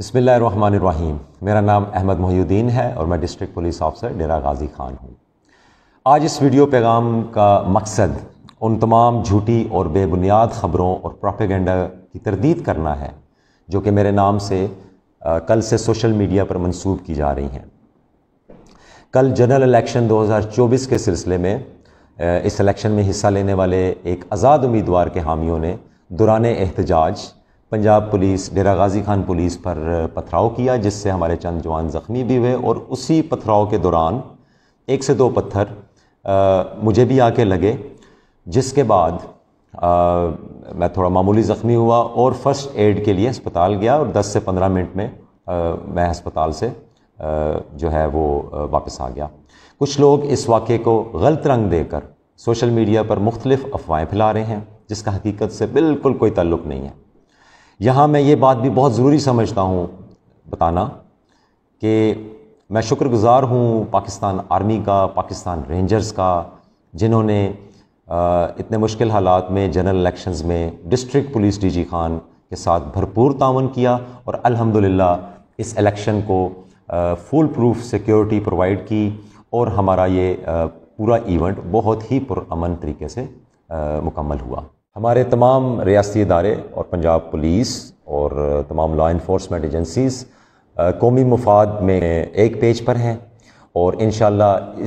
बसमिलीम मेरा नाम अहमद मोहुद्दीन है और मैं district police officer Dera Ghazi Khan हूँ आज इस वीडियो पैगाम का मकसद उन तमाम झूठी और बेबुनियाद ख़बरों और प्रोपेगेंडा की तरदीद करना है जो कि मेरे नाम से आ, कल से सोशल मीडिया पर मंसूब की जा रही हैं कल जनरल इलेक्शन 2024 के सिलसिले में इस इलेक्शन में हिस्सा लेने वाले एक आज़ाद उम्मीदवार के हामियों ने दुरान एहतजाज पंजाब पुलिस डेरा गाजी खान पुलिस पर पथराव किया जिससे हमारे चंद जवान ज़ख्मी भी हुए और उसी पथराव के दौरान एक से दो पत्थर आ, मुझे भी आके लगे जिसके बाद आ, मैं थोड़ा मामूली ज़ख्मी हुआ और फर्स्ट एड के लिए अस्पताल गया और 10 से 15 मिनट में आ, मैं अस्पताल से आ, जो है वो वापस आ गया कुछ लोग इस वाक़े को गलत रंग देकर सोशल मीडिया पर मुख्तलिफ़ अफवाहें फैला रहे हैं जिसका हकीकत से बिल्कुल कोई ताल्लुक नहीं है यहाँ मैं ये बात भी बहुत ज़रूरी समझता हूँ बताना कि मैं शुक्रगुज़ार हूँ पाकिस्तान आर्मी का पाकिस्तान रेंजर्स का जिन्होंने इतने मुश्किल हालात में जनरल इलेक्शंस में डिस्ट्रिक्ट पुलिस डीजी खान के साथ भरपूर तावन किया और अल्हम्दुलिल्लाह इस इलेक्शन को फुल प्रूफ सिक्योरिटी प्रोवाइड की और हमारा ये पूरा इवेंट बहुत ही पुरान तरीके से मुकम्मल हुआ हमारे तमाम रियाती इदारे और पंजाब पुलिस और तमाम लॉ इन्फोर्समेंट एजेंसीज़ कौमी मफाद में एक पेज पर हैं और इन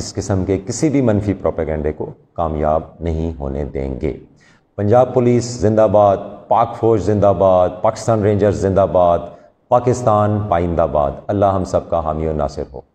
इस किस्म के किसी भी मनफी प्रोपेगेंडे को कामयाब नहीं होने देंगे पंजाब पुलिस जिंदाबाद पाक फौज जिंदाबाद पाकिस्तान रेंजर्स जिंदाबाद पाकिस्तान पाइंदाबाद अल्लाह हम सब का हामी नासिर हो